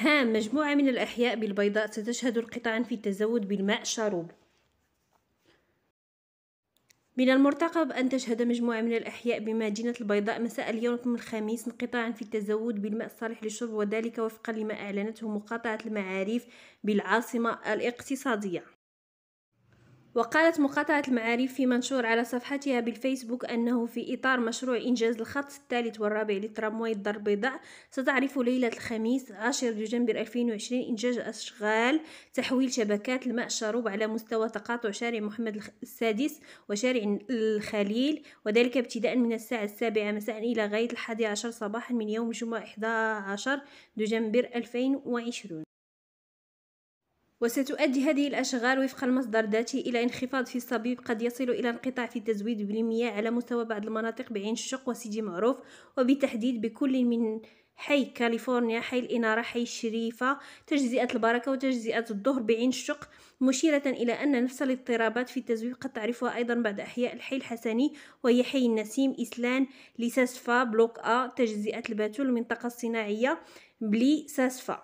ها مجموعة من الأحياء بالبيضاء ستشهد انقطاعا في التزود بالماء الشاروب من المرتقب أن تشهد مجموعة من الأحياء بمدينة البيضاء مساء اليوم الخميس انقطاعا في التزود بالماء الصالح للشرب وذلك وفقا لما أعلنته مقاطعة المعاريف بالعاصمة الاقتصادية وقالت مقاطعة المعارف في منشور على صفحتها بالفيسبوك أنه في إطار مشروع إنجاز الخط الثالث والرابع لترامواي الدار البيضاء ستعرف ليلة الخميس 10 دجنبر 2020 إنجاز أشغال تحويل شبكات الماء الشاروب على مستوى تقاطع شارع محمد السادس وشارع الخليل وذلك ابتداء من الساعة السابعة مساء إلى غاية الحادي عشر صباحا من يوم الجمعة 11 دجنبر 2020 وستؤدي هذه الأشغال وفق المصدر ذاته إلى انخفاض في الصبيب قد يصل إلى انقطاع في التزويد بالمياه على مستوى بعض المناطق بعين الشق وسيدي معروف وبالتحديد بكل من حي كاليفورنيا حي الإنارة حي الشريفة تجزئة البركة وتجزئة الظهر بعين الشق مشيرة إلى أن نفس الاضطرابات في التزويد قد تعرفها أيضا بعد أحياء الحي الحسني وهي حي النسيم إسلان لساسفا بلوك أ تجزئة الباتول المنطقة الصناعية بلي ساسفا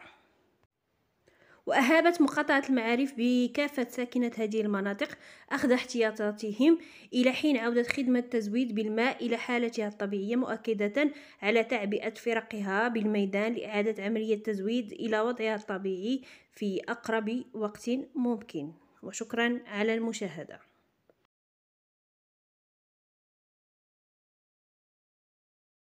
وأهابت مقاطعة المعارف بكافة ساكنة هذه المناطق أخذ احتياطاتهم إلى حين عودة خدمة تزويد بالماء إلى حالتها الطبيعية مؤكدة على تعبئة فرقها بالميدان لإعادة عملية التزويد إلى وضعها الطبيعي في أقرب وقت ممكن وشكرا على المشاهدة